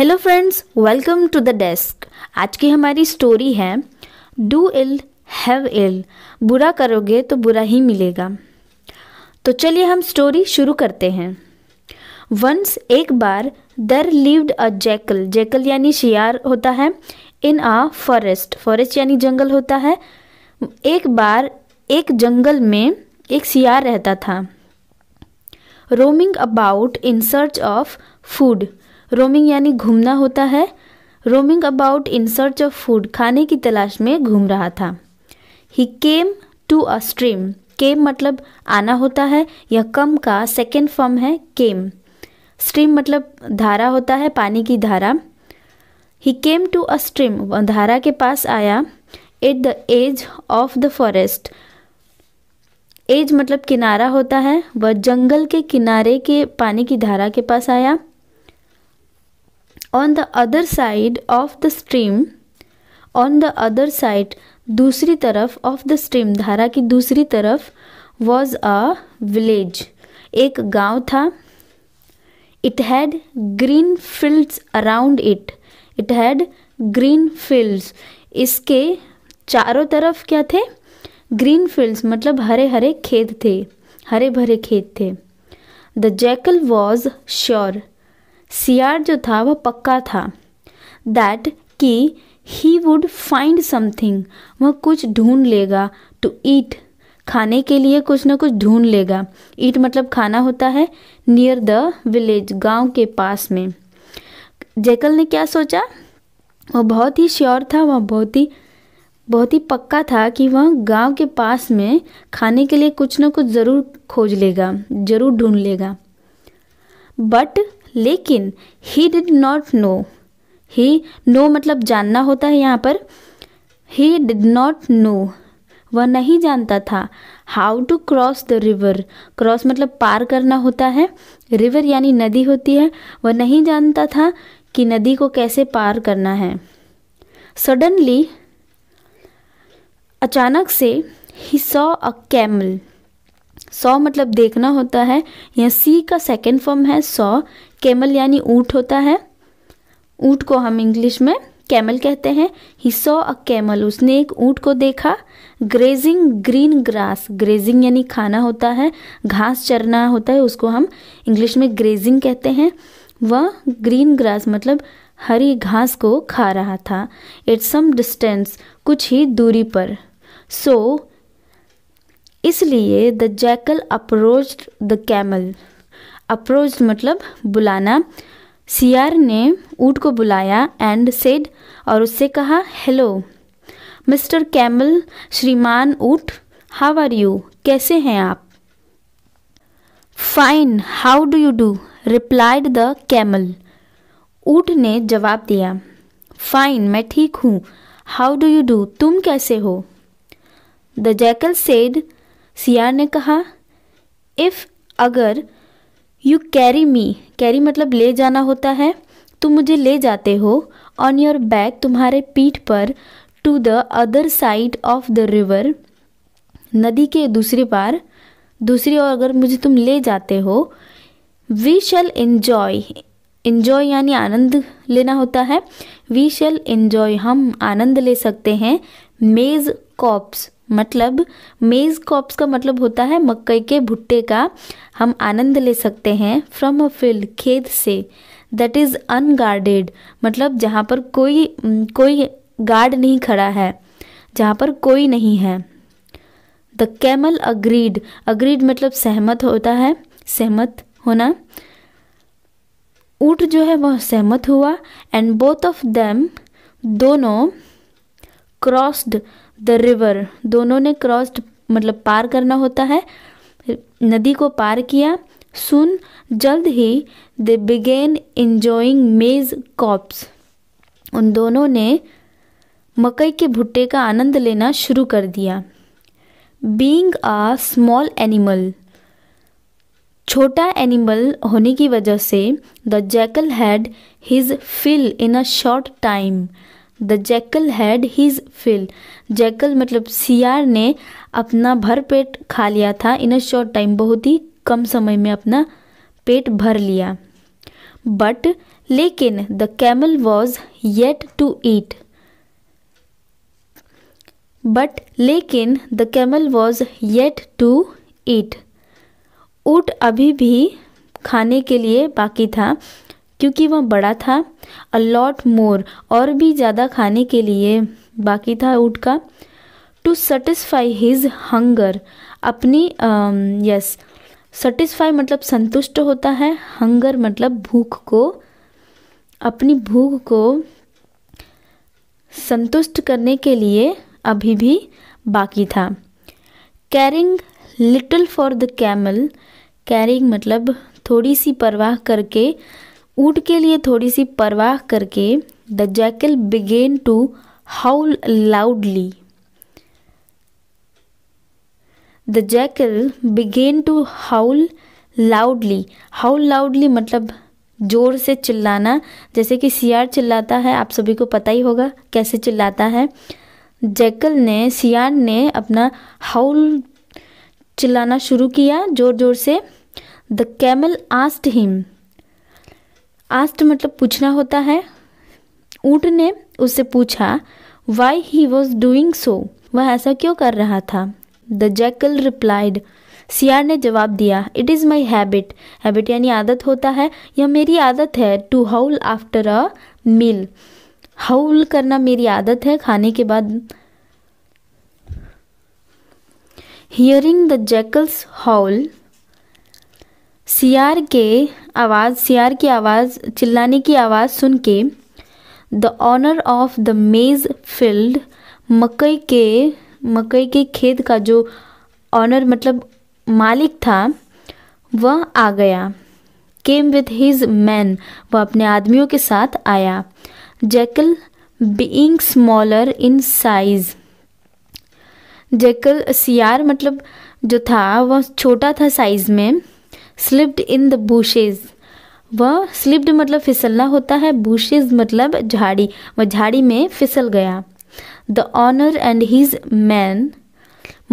hello friends welcome to the desk आज की हमारी स्टोरी है डू इल हैव इल बुरा करोगे तो बुरा ही मिलेगा तो चलिए हम स्टोरी शुरू करते हैं वंस एक बार there lived a jackal jackal यानी शियार होता है इन अ फॉरेस्ट फॉरेस्ट यानी जंगल होता है एक बार एक जंगल में एक सियार रहता था roaming about in search of food roaming यानी घूमना होता है roaming about in search of food खाने की तलाश में घूम रहा था ही केम टू अ स्ट्रीम केम मतलब आना होता है यह कम का सेकेंड फॉर्म है केम स्ट्रीम मतलब धारा होता है पानी की धारा ही केम टू अ स्ट्रीम धारा के पास आया at the edge of the forest edge मतलब किनारा होता है वह जंगल के किनारे के पानी की धारा के पास आया on the other side of the stream on the other side दूसरी तरफ ऑफ द स्ट्रीम धारा की दूसरी तरफ वॉज अ विलेज एक गांव था it had green fields around it it had green fields इसके चारों तरफ क्या थे ग्रीन फील्ड्स मतलब हरे हरे खेत थे हरे भरे खेत थे द जैकल वॉज श्योर सियार जो था वह पक्का था दैट कि ही वुड फाइंड समथिंग वह कुछ ढूंढ लेगा टू ईट खाने के लिए कुछ ना कुछ ढूंढ लेगा ईट मतलब खाना होता है नियर द विलेज गांव के पास में जैकल ने क्या सोचा वह बहुत ही श्योर था वह बहुत ही बहुत ही पक्का था कि वह गांव के पास में खाने के लिए कुछ ना कुछ ज़रूर खोज लेगा ज़रूर ढूंढ लेगा बट लेकिन he did not know he know मतलब जानना होता है यहाँ पर ही डिड नॉट नो वह नहीं जानता था how to cross the river cross मतलब पार करना होता है रिवर यानी नदी होती है वह नहीं जानता था कि नदी को कैसे पार करना है सडनली अचानक से ही सॉ अ कैमल सौ मतलब देखना होता है यहाँ सी का सेकेंड फॉर्म है सौ कैमल यानी ऊँट होता है ऊँट को हम इंग्लिश में कैमल कहते हैं ही सॉ अ कैमल उसने एक ऊँट को देखा ग्रेजिंग ग्रीन ग्रास ग्रेजिंग यानी खाना होता है घास चरना होता है उसको हम इंग्लिश में ग्रेजिंग कहते हैं वह ग्रीन ग्रास मतलब हरी घास को खा रहा था एट सम डिस्टेंस कुछ ही दूरी पर सो so, इसलिए the jackal approach the camel approach मतलब बुलाना सियार ने ऊट को बुलाया एंड सेड और उससे कहा हेलो मिस्टर कैमल श्रीमान ऊट हाउ आर यू कैसे हैं आप fine how do you do replied the camel ऊट ने जवाब दिया फाइन मैं ठीक हूँ हाउ डू यू डू तुम कैसे हो द जैकल सेड सियार ने कहा इफ़ अगर यू कैरी मी कैरी मतलब ले जाना होता है तुम मुझे ले जाते हो ऑन योर बैक तुम्हारे पीठ पर to the other side of the river नदी के दूसरी पार दूसरी ओर अगर मुझे तुम ले जाते हो वी शैल इन्जॉय इन्जॉय यानी आनंद लेना होता है वी शैल इन्जॉय हम आनंद ले सकते हैं मेज़ कॉप्स मतलब मेज कॉप्स का मतलब होता है मकई के भुट्टे का हम आनंद ले सकते हैं फ्रॉम अ फील्ड खेत से दैट इज़ अनगार्डेड मतलब जहाँ पर कोई कोई गार्ड नहीं खड़ा है जहाँ पर कोई नहीं है द कैमल अग्रीड अग्रीड मतलब सहमत होता है सहमत होना ऊट जो है वह सहमत हुआ एंड बोथ ऑफ देम दोनों क्रॉस्ड द रिवर दोनों ने क्रॉस्ड मतलब पार करना होता है नदी को पार किया सुन जल्द ही the began enjoying maize crops उन दोनों ने मकई के भुट्टे का आनंद लेना शुरू कर दिया बींग आ स्मॉल एनिमल छोटा एनिमल होने की वजह से the jackal had his fill in a short time the jackal had his fill jackal मतलब सियार ने अपना भर पेट खा लिया था इन अ शॉर्ट टाइम बहुत ही कम समय में अपना पेट भर लिया बट लेकिन the camel was yet to eat but लेकिन the camel was yet to eat ऊट अभी भी खाने के लिए बाकी था क्योंकि वह बड़ा था अलॉट मोर और भी ज़्यादा खाने के लिए बाकी था ऊँट का टू सेटिस्फाई हिज हंगर अपनी यस um, सेटिस्फाई मतलब संतुष्ट होता है हंगर मतलब भूख को अपनी भूख को संतुष्ट करने के लिए अभी भी बाकी था caring little for the camel caring मतलब थोड़ी सी परवाह करके ऊट के लिए थोड़ी सी परवाह करके the jackal began to howl loudly the jackal began to howl loudly howl loudly मतलब जोर से चिल्लाना जैसे कि सियार चिल्लाता है आप सभी को पता ही होगा कैसे चिल्लाता है जैकल ने सियार ने अपना हाउल चिल्लाना शुरू किया जोर जोर से the camel asked him asked मतलब पूछना होता है ऊट ने उससे पूछा why he was doing so वह ऐसा क्यों कर रहा था द जैकल रिप्लाइड सियार ने जवाब दिया it is my habit habit यानी आदत होता है यह मेरी आदत है टू हाउल आफ्टर अ मील हाउल करना मेरी आदत है खाने के बाद हियरिंग द जैकल्स हाउल सियार के आवाज़ सियार की आवाज़ चिल्लाने की आवाज़ सुन के the owner of the maize field मकई के मकई के खेत का जो ऑनर मतलब मालिक था वह आ गया केम विथ हिज मैन वह अपने आदमियों के साथ आया jackal being smaller in size jackal सियार मतलब जो था वह छोटा था साइज में स्लिप्ड इन द बुशेज़ वह स्लिप्ड मतलब फिसलना होता है बुशेज मतलब झाड़ी वह झाड़ी में फिसल गया the owner and his men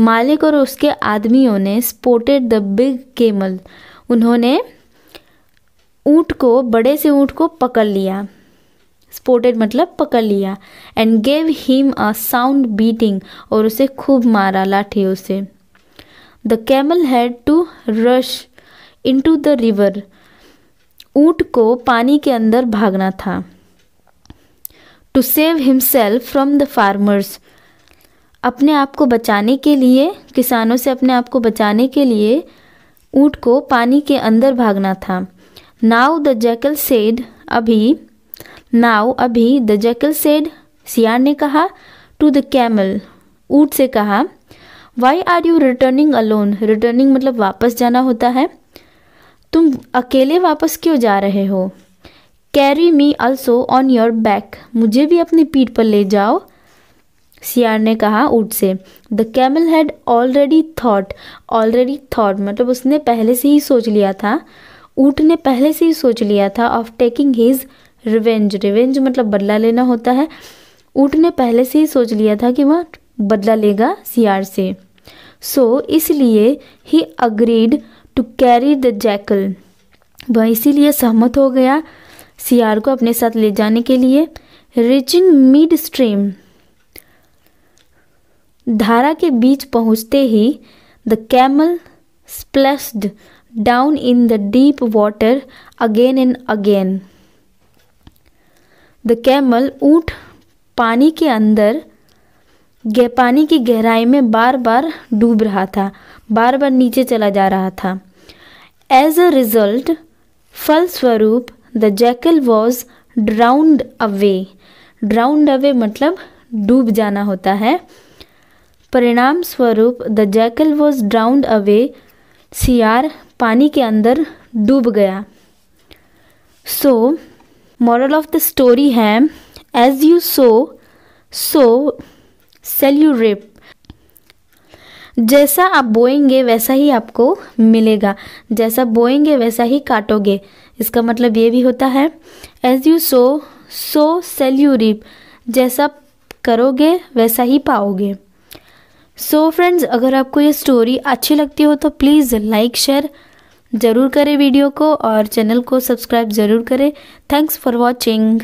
मालिक और उसके आदमियों ने स्पोर्टेड द बिग केमल उन्होंने ऊँट को बड़े से ऊँट को पकड़ लिया स्पोटेड मतलब पकड़ लिया and gave him a sound beating और उसे खूब मारा लाठी उसे the camel had to rush into the river ऊंट को पानी के अंदर भागना था to save himself from the farmers अपने आप को बचाने के लिए किसानों से अपने आप को बचाने के लिए ऊँट को पानी के अंदर भागना था नाउ द जैकल सेड अभी नाउ अभी द जैकल सेड सियार ने कहा टू द कैमल ऊँट से कहा why are you returning alone returning मतलब वापस जाना होता है तुम अकेले वापस क्यों जा रहे हो carry me also on your back मुझे भी अपनी पीठ पर ले जाओ सियार ने कहा ऊट से the camel had already thought already thought मतलब उसने पहले से ही सोच लिया था ऊट ने पहले से ही सोच लिया था of taking his revenge revenge मतलब बदला लेना होता है ऊट ने पहले से ही सोच लिया था कि वह बदला लेगा सियार से सो so, इसलिए he agreed to carry the jackal वह इसीलिए सहमत हो गया सियार को अपने साथ ले जाने के लिए रिचिंग मिड स्ट्रीम धारा के बीच पहुंचते ही the camel splashed down in the deep water again and again the camel ऊट पानी के अंदर पानी की गहराई में बार बार डूब रहा था बार बार नीचे चला जा रहा था एज अ रिजल्ट फलस्वरूप the jackal was drowned away drowned away मतलब डूब जाना होता है परिणाम स्वरूप the jackal was drowned away सियार पानी के अंदर डूब गया so moral of the story है as you sow so shall you reap जैसा आप बोएंगे वैसा ही आपको मिलेगा जैसा बोएंगे वैसा ही काटोगे इसका मतलब ये भी होता है as you sow so shall you reap जैसा करोगे वैसा ही पाओगे सो so फ्रेंड्स अगर आपको ये स्टोरी अच्छी लगती हो तो प्लीज़ लाइक शेयर ज़रूर करें वीडियो को और चैनल को सब्सक्राइब ज़रूर करें थैंक्स फॉर वॉचिंग